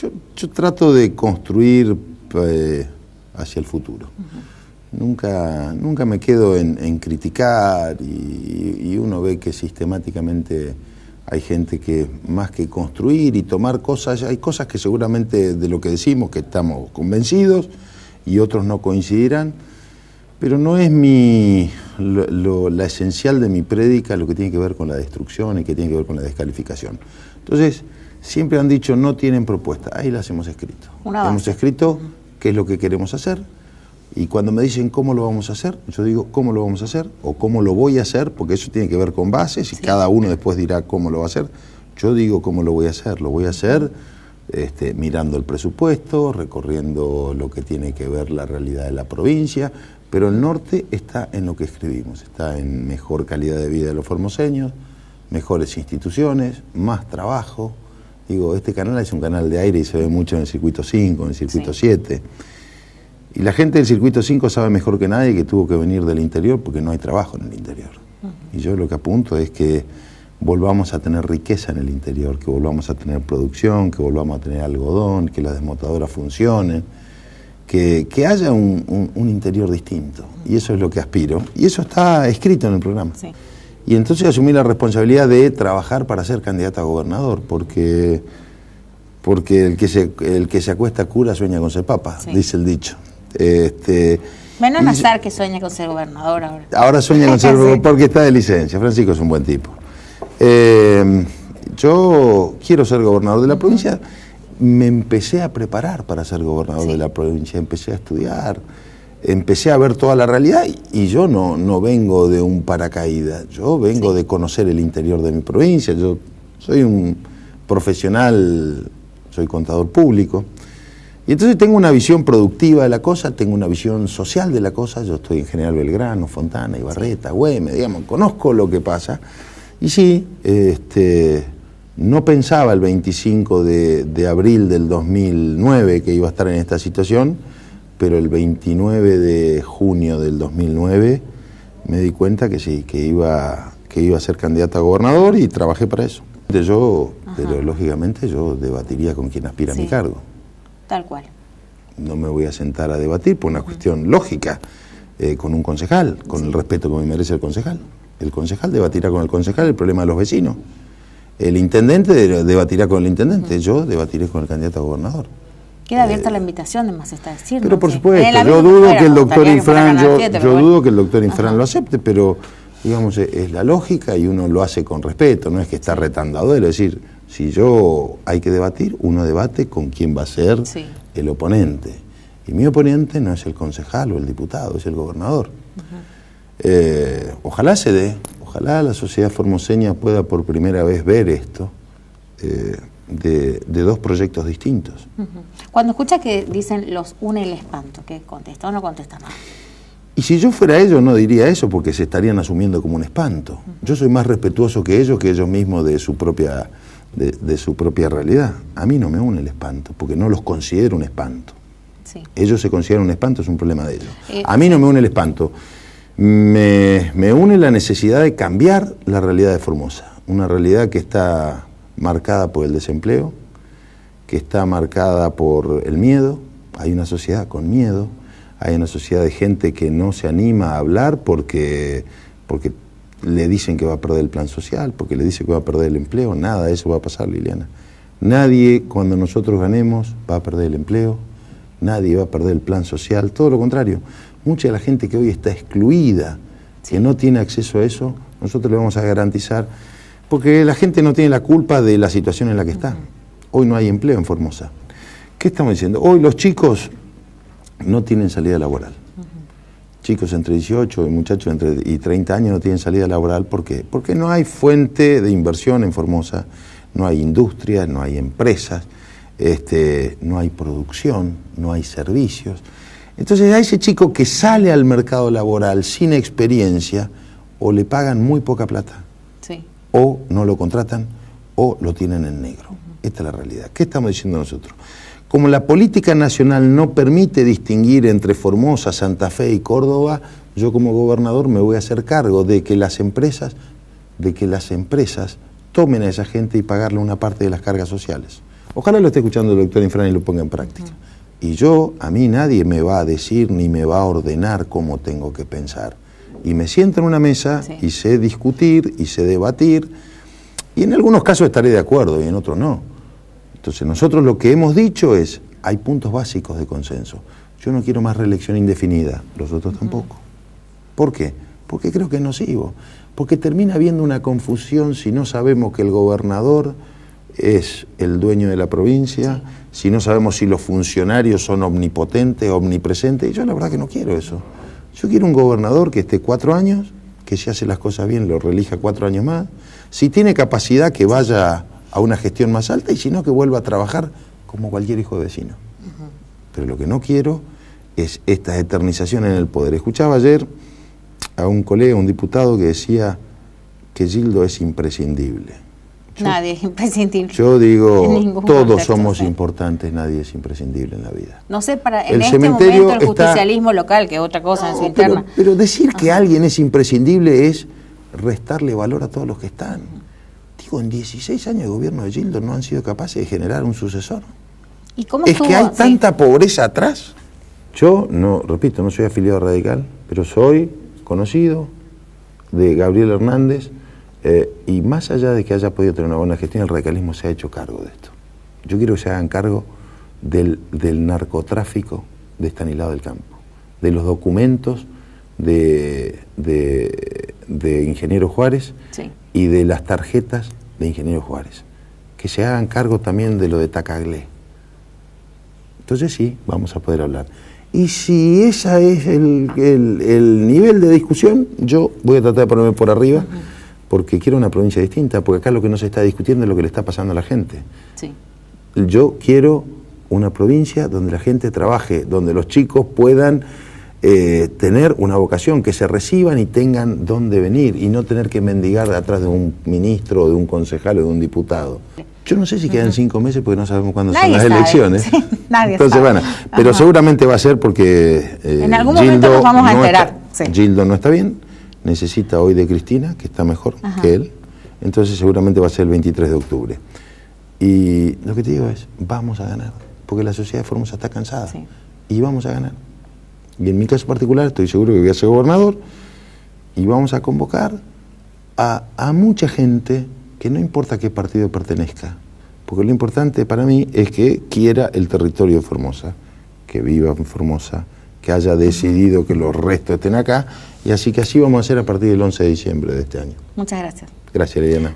Yo, trato de construir eh, hacia el futuro. Nunca, nunca me quedo en, criticar y, uno ve que sistemáticamente hay gente que más que construir y tomar cosas, hay cosas que seguramente de lo que decimos que estamos convencidos y otros no coincidirán, pero no es mi, la esencial de mi prédica lo que tiene que ver con la destrucción y que tiene que ver con la descalificación. Entonces, siempre han dicho no tienen propuesta. Ahí las hemos escrito. hemos escrito qué es lo que queremos hacer. Y cuando me dicen cómo lo vamos a hacer, yo digo cómo lo vamos a hacer o cómo lo voy a hacer, porque eso tiene que ver con bases y cada uno después dirá cómo lo va a hacer. Yo digo cómo lo voy a hacer. Lo voy a hacer este, mirando el presupuesto, recorriendo lo que tiene que ver la realidad de la provincia, pero el norte está en lo que escribimos, está en mejor calidad de vida de los formoseños, mejores instituciones, más trabajo, Digo, este canal es un canal de aire y se ve mucho en el circuito 5, en el circuito 7. Y la gente del circuito 5 sabe mejor que nadie que tuvo que venir del interior porque no hay trabajo en el interior. Y yo lo que apunto es que volvamos a tener riqueza en el interior, que volvamos a tener producción, que volvamos a tener algodón, que las desmotadoras funcionen, que, haya un, interior distinto. Y eso es lo que aspiro. Y eso está escrito en el programa. Sí. Y entonces asumí la responsabilidad de trabajar para ser candidato a gobernador, porque, porque el, que se, el que se acuesta cura sueña con ser papa, dice el dicho. Este, Menos Nazar que sueña con ser gobernador ahora. Ahora sueña con ser gobernador porque está de licencia. Francisco es un buen tipo. Eh, yo quiero ser gobernador de la provincia. Me empecé a preparar para ser gobernador de la provincia, empecé a estudiar empecé a ver toda la realidad y yo no, vengo de un paracaídas, yo vengo de conocer el interior de mi provincia, yo soy un profesional, soy contador público, y entonces tengo una visión productiva de la cosa, tengo una visión social de la cosa, yo estoy en General Belgrano, Fontana, Ibarreta, Güemes, digamos, conozco lo que pasa, y sí, este, no pensaba el 25 de abril del 2009 que iba a estar en esta situación, pero el 29 de junio del 2009 me di cuenta que sí, que iba, que iba a ser candidata a gobernador y trabajé para eso. Yo, pero lógicamente yo debatiría con quien aspira a mi cargo. Tal cual. No me voy a sentar a debatir por una cuestión lógica, eh, con un concejal, con el respeto que me merece el concejal. El concejal debatirá con el concejal el problema de los vecinos. El intendente debatirá con el intendente, yo debatiré con el candidato a gobernador. Queda abierta eh, la invitación, además está decir. Pero por supuesto, yo dudo que el doctor Infran, dudo que el doctor Infran lo acepte, pero digamos, e, es la lógica y uno lo hace con respeto, no es que está retandado. es decir, si yo hay que debatir, uno debate con quién va a ser el oponente. Y mi oponente no es el concejal o el diputado, es el gobernador. Eh, ojalá se dé, ojalá la sociedad formoseña pueda por primera vez ver esto. Eh, de, dos proyectos distintos. Cuando escuchas que dicen los une el espanto, que contesta o no contesta nada. Y si yo fuera ellos no diría eso porque se estarían asumiendo como un espanto. Yo soy más respetuoso que ellos, que ellos mismos de su propia, de, su propia realidad. A mí no me une el espanto, porque no los considero un espanto. Sí. Ellos se consideran un espanto, es un problema de ellos. Eh, a mí no me une el espanto. Me, me, une la necesidad de cambiar la realidad de Formosa, una realidad que está marcada por el desempleo, que está marcada por el miedo. Hay una sociedad con miedo, hay una sociedad de gente que no se anima a hablar porque, porque le dicen que va a perder el plan social, porque le dicen que va a perder el empleo. Nada de eso va a pasar, Liliana. Nadie, cuando nosotros ganemos, va a perder el empleo, nadie va a perder el plan social, todo lo contrario. Mucha de la gente que hoy está excluida, que no tiene acceso a eso, nosotros le vamos a garantizar porque la gente no tiene la culpa de la situación en la que está. Hoy no hay empleo en Formosa. ¿Qué estamos diciendo? Hoy los chicos no tienen salida laboral. Chicos entre 18 y muchachos entre y 30 años no tienen salida laboral. ¿Por qué? Porque no hay fuente de inversión en Formosa, no hay industria, no hay empresas, este, no hay producción, no hay servicios. Entonces a ese chico que sale al mercado laboral sin experiencia o le pagan muy poca plata o no lo contratan o lo tienen en negro. Esta es la realidad. ¿Qué estamos diciendo nosotros? Como la política nacional no permite distinguir entre Formosa, Santa Fe y Córdoba, yo como gobernador me voy a hacer cargo de que las empresas, de que las empresas tomen a esa gente y pagarle una parte de las cargas sociales. Ojalá lo esté escuchando el doctor Infran y lo ponga en práctica. Y yo, a mí nadie me va a decir ni me va a ordenar cómo tengo que pensar y me siento en una mesa y sé discutir y sé debatir y en algunos casos estaré de acuerdo y en otros no. Entonces nosotros lo que hemos dicho es, hay puntos básicos de consenso. Yo no quiero más reelección indefinida, los otros tampoco. ¿Por qué? Porque creo que es nocivo. Porque termina habiendo una confusión si no sabemos que el gobernador es el dueño de la provincia, si no sabemos si los funcionarios son omnipotentes, omnipresentes, y yo la verdad que no quiero eso. Yo quiero un gobernador que esté cuatro años, que si hace las cosas bien lo relija cuatro años más, si tiene capacidad que vaya a una gestión más alta y si no que vuelva a trabajar como cualquier hijo de vecino. Pero lo que no quiero es esta eternización en el poder. Escuchaba ayer a un colega, un diputado que decía que Gildo es imprescindible nadie es imprescindible. Yo digo, todos somos importantes, nadie es imprescindible en la vida. No sé, para en el este cementerio momento el justicialismo local, que es otra cosa en su interna. Pero, decir ah. que alguien es imprescindible es restarle valor a todos los que están. Digo, en 16 años de gobierno de Gildo no han sido capaces de generar un sucesor. ¿Y cómo es que hay tanta pobreza atrás. Yo, no, repito, no soy afiliado radical, pero soy conocido de Gabriel Hernández, eh, y más allá de que haya podido tener una buena gestión, el radicalismo se ha hecho cargo de esto. Yo quiero que se hagan cargo del, narcotráfico de lado del Campo, de los documentos de, Ingeniero Juárez y de las tarjetas de Ingeniero Juárez. Que se hagan cargo también de lo de Tacaglé. Entonces sí, vamos a poder hablar. Y si ese es el, nivel de discusión, yo voy a tratar de ponerme por arriba porque quiero una provincia distinta, porque acá lo que no se está discutiendo es lo que le está pasando a la gente. Yo quiero una provincia donde la gente trabaje, donde los chicos puedan eh, tener una vocación, que se reciban y tengan dónde venir y no tener que mendigar atrás de un ministro, de un concejal o de un diputado. Yo no sé si quedan cinco meses porque no sabemos cuándo son las elecciones. nadie Entonces, sabe. pero seguramente va a ser porque... Eh, en algún momento vamos a enterar. Gildo no está bien necesita hoy de Cristina, que está mejor que él, entonces seguramente va a ser el 23 de octubre. Y lo que te digo es, vamos a ganar, porque la sociedad de Formosa está cansada y vamos a ganar. Y en mi caso particular estoy seguro que voy a ser gobernador y vamos a convocar a, mucha gente que no importa qué partido pertenezca, porque lo importante para mí es que quiera el territorio de Formosa, que viva Formosa, que haya decidido que los restos estén acá. Y así que así vamos a hacer a partir del 11 de diciembre de este año. Muchas gracias. Gracias, Eliana.